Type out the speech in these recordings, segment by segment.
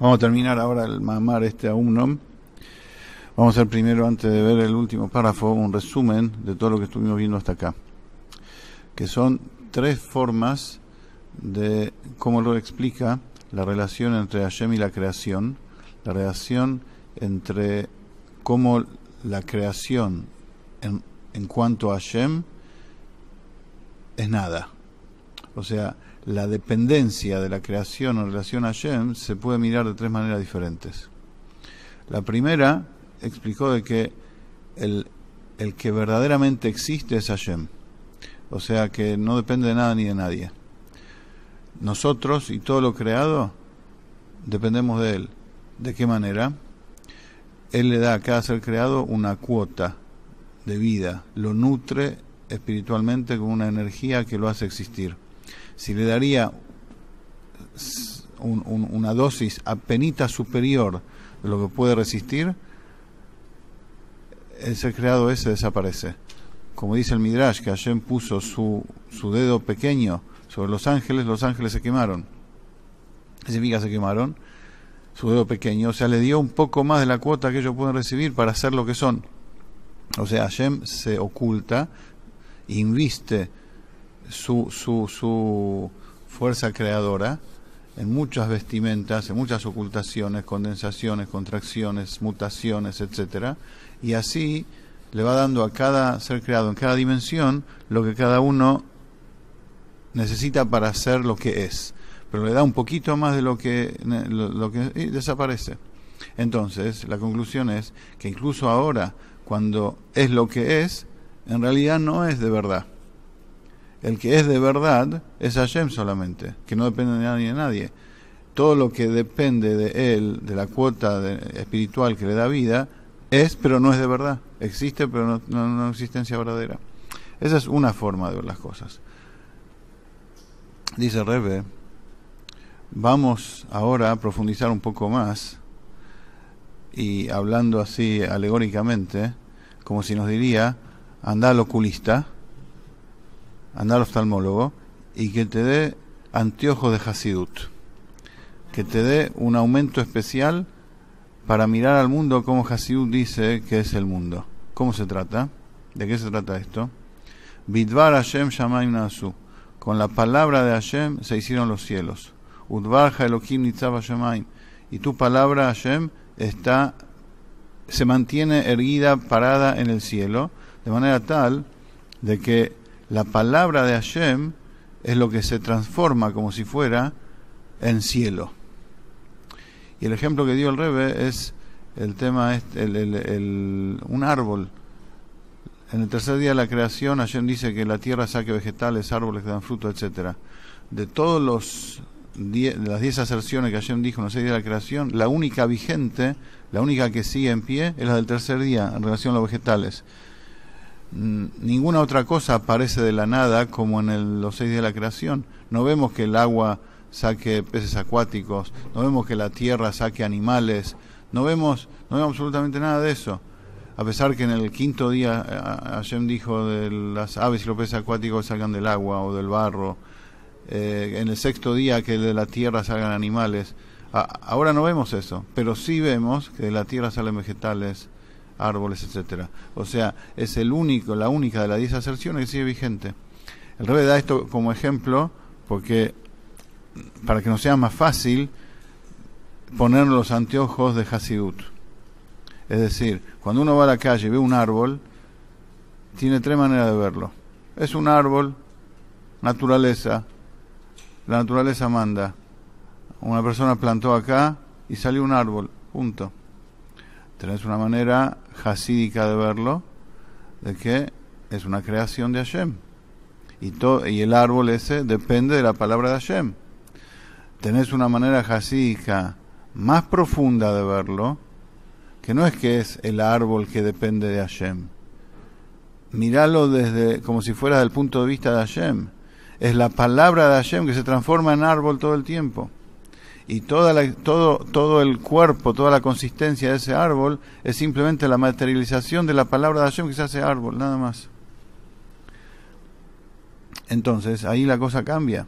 Vamos a terminar ahora el mamar este aumnom. Vamos a hacer primero, antes de ver el último párrafo, un resumen de todo lo que estuvimos viendo hasta acá. Que son tres formas de cómo lo explica la relación entre Hashem y la creación, la relación entre cómo la creación en, en cuanto a Hashem es nada. O sea, la dependencia de la creación en relación a Hashem se puede mirar de tres maneras diferentes. La primera explicó de que el, el que verdaderamente existe es Hashem, o sea que no depende de nada ni de nadie. Nosotros y todo lo creado dependemos de Él. ¿De qué manera? Él le da a cada ser creado una cuota de vida, lo nutre espiritualmente con una energía que lo hace existir si le daría una dosis penita superior de lo que puede resistir, el ser creado ese desaparece. Como dice el Midrash, que Hashem puso su, su dedo pequeño sobre los ángeles, los ángeles se quemaron. Significa se quemaron, su dedo pequeño, o sea, le dio un poco más de la cuota que ellos pueden recibir para hacer lo que son. O sea, Hashem se oculta, inviste su, su, fuerza creadora en muchas vestimentas, en muchas ocultaciones, condensaciones, contracciones, mutaciones, etcétera, y así le va dando a cada ser creado en cada dimensión lo que cada uno necesita para ser lo que es, pero le da un poquito más de lo que, lo que y desaparece. Entonces, la conclusión es que incluso ahora, cuando es lo que es, en realidad no es de verdad el que es de verdad es Hashem solamente, que no depende de nadie, de nadie. Todo lo que depende de él, de la cuota espiritual que le da vida, es, pero no es de verdad. Existe, pero no, no, no existencia verdadera. Esa es una forma de ver las cosas. Dice Rebe, vamos ahora a profundizar un poco más y hablando así alegóricamente, como si nos diría, anda al oculista andar oftalmólogo y que te dé anteojos de Hasidut, que te dé un aumento especial para mirar al mundo como Hasidut dice que es el mundo. ¿Cómo se trata? ¿De qué se trata esto? vidvar Hashem Shamaim Nasu. Con la palabra de Hashem se hicieron los cielos. Udvar Elohim Nitzav Shamaim. Y tu palabra, Hashem, está, se mantiene erguida, parada en el cielo, de manera tal de que la palabra de Hashem es lo que se transforma como si fuera en cielo. Y el ejemplo que dio el Rebe es el tema, este, el, un árbol. En el tercer día de la creación, Hashem dice que la tierra saque vegetales, árboles que dan fruto, etc. De todos los las diez aserciones que Hashem dijo en los seis días de la creación, la única vigente, la única que sigue en pie, es la del tercer día en relación a los vegetales ninguna otra cosa aparece de la nada como en los seis días de la creación. No vemos que el agua saque peces acuáticos, no vemos que la tierra saque animales, no vemos, no vemos absolutamente nada de eso. A pesar que en el quinto día eh, Hashem dijo de las aves y los peces acuáticos salgan del agua o del barro, eh, en el sexto día que de la tierra salgan animales. ahora no vemos eso, pero sí vemos que de la tierra salen vegetales, árboles, etcétera. O sea, es el único, la única de las 10 aserciones que sigue vigente. El rey da esto como ejemplo porque para que nos sea más fácil poner los anteojos de Hasidut. Es decir, cuando uno va a la calle y ve un árbol, tiene tres maneras de verlo. Es un árbol, naturaleza, la naturaleza manda. Una persona plantó acá y salió un árbol, punto. Tenés una manera jasídica de verlo, de que es una creación de Hashem. Y, y el árbol ese depende de la palabra de Hashem. Tenés una manera jasídica más profunda de verlo, que no es que es el árbol que depende de Hashem. Míralo desde, como si fuera del punto de vista de Hashem. Es la palabra de Hashem que se transforma en árbol todo el tiempo y toda todo, todo el cuerpo, toda la consistencia de ese árbol es simplemente la materialización de la palabra de Hashem que se hace árbol, nada más. Entonces, ahí la cosa cambia.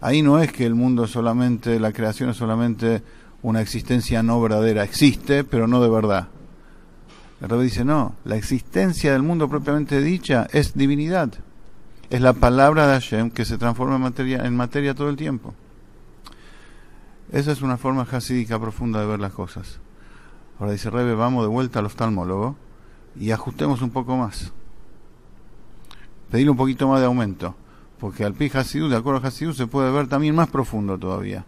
Ahí no es que el mundo solamente, la creación es solamente una existencia no verdadera. Existe, pero no de verdad. El rey dice, no, la existencia del mundo propiamente dicha es divinidad. Es la palabra de Hashem que se transforma en materia, en materia todo el tiempo. Esa es una forma jacídica profunda de ver las cosas. Ahora dice Rebe, vamos de vuelta al oftalmólogo y ajustemos un poco más. Pedir un poquito más de aumento, porque al pi Hasidú, de acuerdo a se puede ver también más profundo todavía.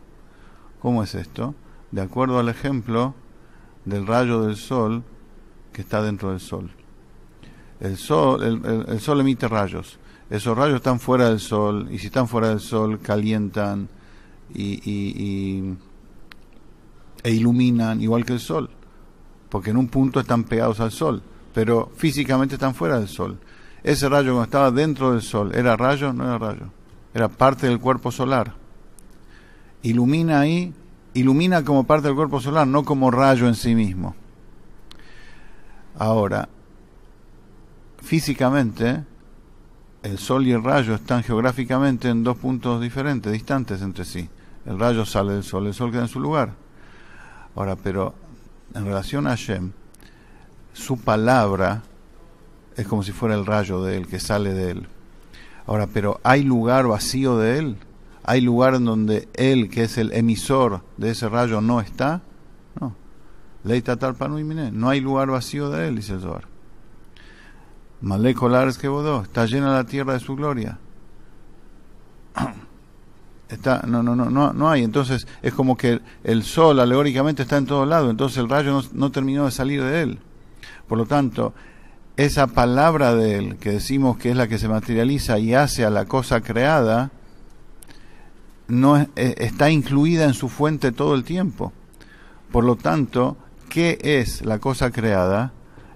¿Cómo es esto? De acuerdo al ejemplo del rayo del sol que está dentro del sol. El sol, el sol emite rayos. Esos rayos están fuera del sol y si están fuera del sol calientan, y, y, e iluminan igual que el sol, porque en un punto están pegados al sol, pero físicamente están fuera del sol. Ese rayo cuando estaba dentro del sol, ¿era rayo? No era rayo, era parte del cuerpo solar. Ilumina ahí, ilumina como parte del cuerpo solar, no como rayo en sí mismo. Ahora, físicamente, el Sol y el rayo están geográficamente en dos puntos diferentes, distantes entre sí el rayo sale del sol, el sol queda en su lugar. Ahora, pero en relación a Hashem, su palabra es como si fuera el rayo de él, que sale de él. Ahora, pero ¿hay lugar vacío de él? ¿Hay lugar en donde él, que es el emisor de ese rayo, no está? No. Ley tatar no hay lugar vacío de él, dice el Zohar. que está llena la tierra de su gloria no, no, no, no, no hay. Entonces es como que el sol alegóricamente está en todo lado, entonces el rayo no, terminó de salir de él. Por lo tanto, esa palabra de él, que decimos que es la que se materializa y hace a la cosa creada, no e, está incluida en su fuente todo el tiempo. Por lo tanto, ¿qué es la cosa creada?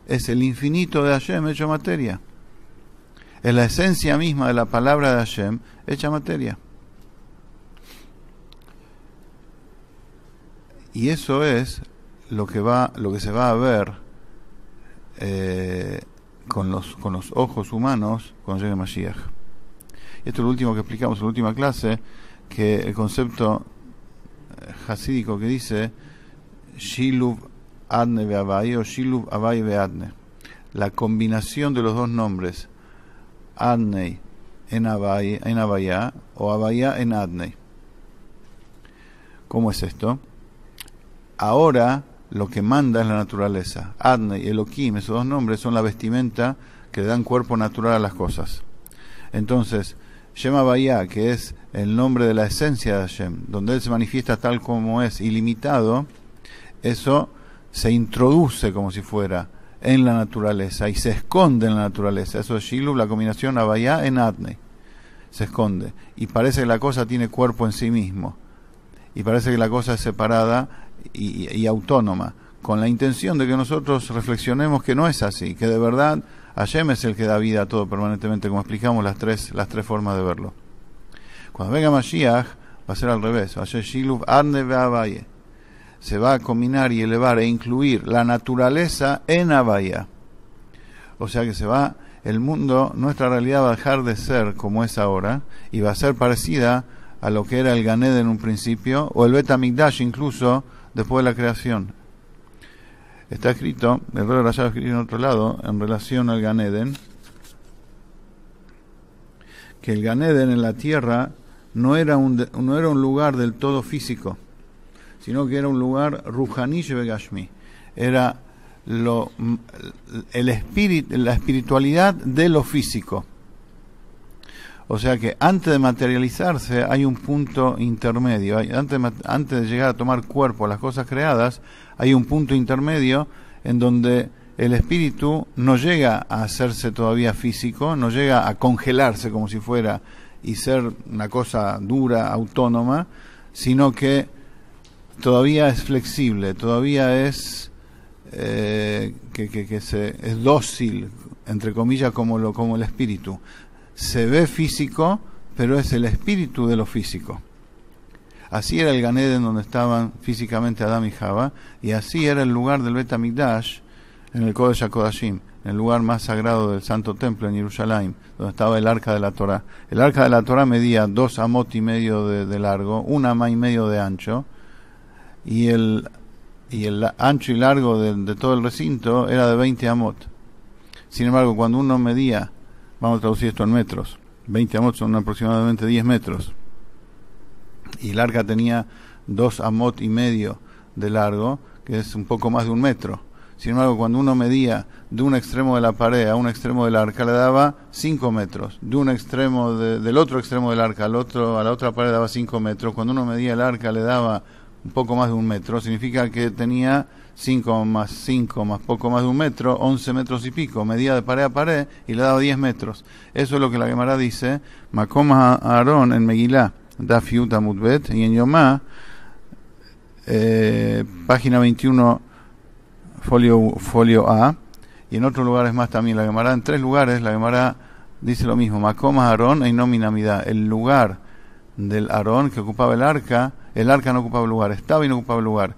Es el infinito de Hashem hecho materia. Es la esencia misma de la palabra de Hashem hecha materia. Y eso es lo que, va, lo que se va a ver eh, con, los, con los ojos humanos cuando llegue Mashiach. Esto es lo último que explicamos en la última clase, que el concepto hasídico eh, que dice Shiluv Adne o Shiluv Abai Beadne. La combinación de los dos nombres, adne en, avai, en Abaya o Abaya en adne. ¿Cómo es esto? Ahora lo que manda es la naturaleza. Adne y Elohim, esos dos nombres, son la vestimenta que le dan cuerpo natural a las cosas. Entonces, Shema Abayá, que es el nombre de la esencia de Hashem, donde Él se manifiesta tal como es, ilimitado, eso se introduce como si fuera en la naturaleza y se esconde en la naturaleza. Eso es Shilub, la combinación Abayá en Adne, Se esconde. Y parece que la cosa tiene cuerpo en sí mismo. Y parece que la cosa es separada y, autónoma, con la intención de que nosotros reflexionemos que no es así, que de verdad Hashem es el que da vida a todo permanentemente, como explicamos las tres, las tres formas de verlo. Cuando venga Mashiach, va a ser al revés. Se va a combinar y elevar e incluir la naturaleza en Abaya. O sea que se va, el mundo, nuestra realidad va a dejar de ser como es ahora y va a ser parecida a lo que era el Ganed en un principio, o el Betamigdash incluso, después de la creación. Está escrito, el rey la escrito en otro lado, en relación al Ganeden, que el Ganeden en la tierra no era un, no era un lugar del todo físico, sino que era un lugar Ruhanish Begashmi. Era lo, el la espiritualidad de lo físico. O sea que antes de materializarse hay un punto intermedio. antes, de, llegar a tomar cuerpo a las cosas creadas, hay un punto intermedio en donde el espíritu no llega a hacerse todavía físico, no llega a congelarse como si fuera y ser una cosa dura, autónoma, sino que todavía es flexible, todavía es eh, que, es dócil, entre comillas, como, lo, como el espíritu se ve físico, pero es el espíritu de lo físico. Así era el en donde estaban físicamente Adam y Java, y así era el lugar del Betamigdash en el Kodesh HaKodashim, en el lugar más sagrado del Santo Templo en Jerusalén, donde estaba el Arca de la Torá. El Arca de la Torá medía dos amot y medio de, largo, un ama y medio de ancho, y el, y el ancho y largo de, de todo el recinto era de 20 amot. Sin embargo, cuando uno medía vamos a traducir esto en metros, 20 amot son aproximadamente 10 metros, y el arca tenía 2 amot y medio de largo, que es un poco más de un metro. Sin embargo, cuando uno medía de un extremo de la pared a un extremo del arca, le daba 5 metros. De un extremo del otro extremo del arca al otro, a la otra pared daba 5 metros. Cuando uno medía el arca, le daba un poco más de un metro, significa que tenía 5 más 5 más poco más de un metro, 11 metros y pico, medía de pared a pared y le daba 10 metros. Eso es lo que la Gemara dice, ...Macoma Aarón en Megilá, dafyuta Mutbet, y en Yomá, eh, página 21, folio, folio A, y en otros lugares más también la Gemara, en tres lugares la Gemara dice lo mismo, ...Macoma Aarón en nominamidad, el lugar del Aarón que ocupaba el arca, el arca no ocupaba lugar, estaba y no ocupaba lugar,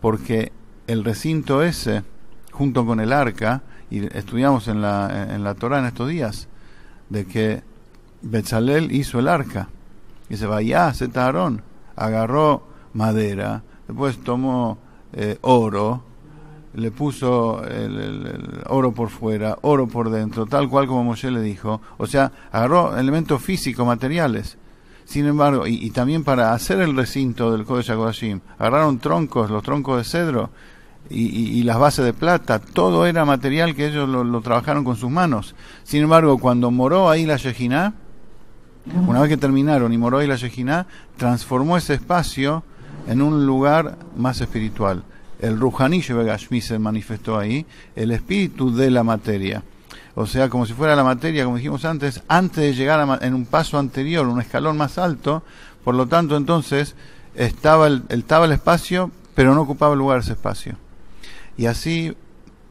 porque el recinto ese, junto con el arca, y estudiamos en la, en la Torah en estos días, de que Bezalel hizo el arca, y se va vaya, Aarón, agarró madera, después tomó eh, oro, le puso el, oro por fuera, oro por dentro, tal cual como Moshe le dijo. O sea, agarró elementos físicos, materiales, sin embargo, y, también para hacer el recinto del Kodesh HaKodashim, agarraron troncos, los troncos de cedro y, las bases de plata, todo era material que ellos lo, trabajaron con sus manos. Sin embargo, cuando moró ahí la Yejiná, una vez que terminaron y moró ahí la Yejiná, transformó ese espacio en un lugar más espiritual. El Rujaní Begashmi se manifestó ahí, el espíritu de la materia o sea, como si fuera la materia, como dijimos antes, antes de llegar en un paso anterior, un escalón más alto, por lo tanto entonces estaba el, estaba el espacio, pero no ocupaba lugar ese espacio. Y así,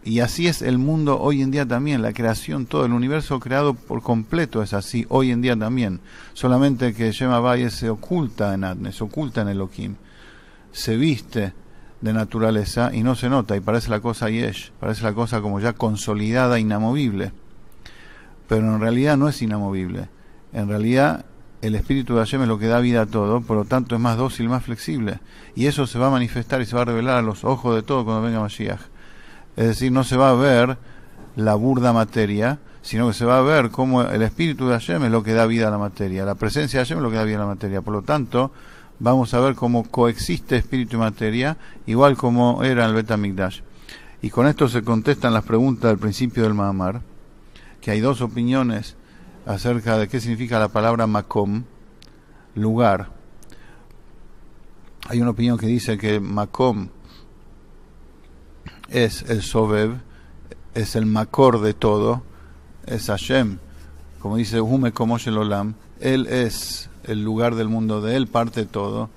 y así es el mundo hoy en día también, la creación, todo el universo creado por completo es así hoy en día también, solamente que Yema Valle se oculta en Adnes, se oculta en Elohim, se viste de naturaleza y no se nota y parece la cosa yesh, parece la cosa como ya consolidada, inamovible. Pero en realidad no es inamovible. En realidad el espíritu de Hashem es lo que da vida a todo, por lo tanto es más dócil, más flexible. Y eso se va a manifestar y se va a revelar a los ojos de todo cuando venga Mashiach. Es decir, no se va a ver la burda materia, sino que se va a ver cómo el espíritu de Hashem es lo que da vida a la materia, la presencia de Hashem es lo que da vida a la materia. Por lo tanto, vamos a ver cómo coexiste espíritu y materia, igual como era el Betamigdash. Y con esto se contestan las preguntas del principio del Mahamar, que hay dos opiniones acerca de qué significa la palabra Makom, lugar. Hay una opinión que dice que Makom es el Sobeb, es el macor de todo, es Hashem. Como dice Hume como el Olam, él es el lugar del mundo de él, parte todo.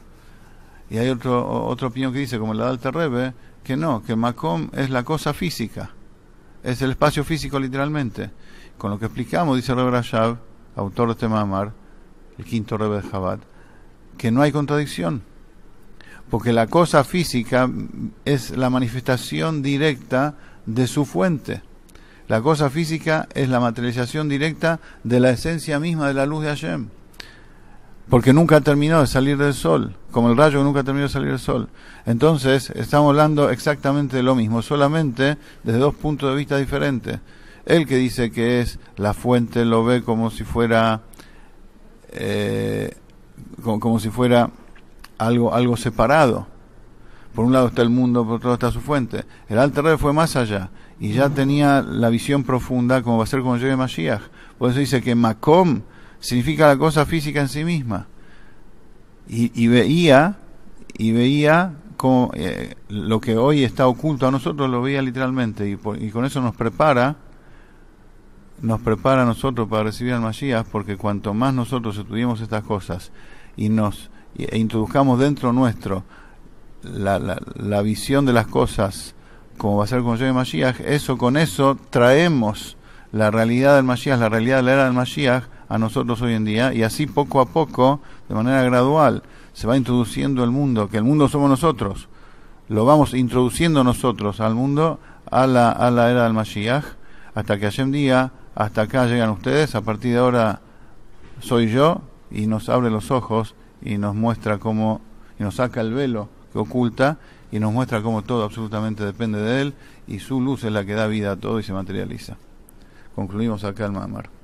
Y hay otro, otra opinión que dice, como la de Alta Rebe, que no, que Macom es la cosa física, es el espacio físico literalmente. Con lo que explicamos, dice Rebe Rashab, autor de este el quinto Rebe de Jabat, que no hay contradicción, porque la cosa física es la manifestación directa de su fuente. La cosa física es la materialización directa de la esencia misma de la luz de Hashem porque nunca terminado de salir del sol, como el rayo nunca terminó de salir del sol. Entonces, estamos hablando exactamente de lo mismo, solamente desde dos puntos de vista diferentes. El que dice que es la fuente lo ve como si fuera eh, como, si fuera algo, algo separado. Por un lado está el mundo, por otro lado está su fuente. El alter rey fue más allá y ya tenía la visión profunda como va a ser cuando llegue Mashiach. Por eso dice que Macom significa la cosa física en sí misma. Y, veía, y veía como, eh, lo que hoy está oculto a nosotros, lo veía literalmente, y, con eso nos prepara, nos prepara a nosotros para recibir al Mashiach, porque cuanto más nosotros estudiemos estas cosas y nos e introduzcamos dentro nuestro la, visión de las cosas como va a ser con el Mashiach, eso con eso traemos la realidad del Mashiach, la realidad de la era del Mashiach a nosotros hoy en día y así poco a poco, de manera gradual, se va introduciendo el mundo, que el mundo somos nosotros, lo vamos introduciendo nosotros al mundo a la, a la era del Mashiach, hasta que en día, hasta acá llegan ustedes, a partir de ahora soy yo y nos abre los ojos y nos muestra cómo, y nos saca el velo que oculta y nos muestra cómo todo absolutamente depende de él y su luz es la que da vida a todo y se materializa. Concluimos acá el Mamar.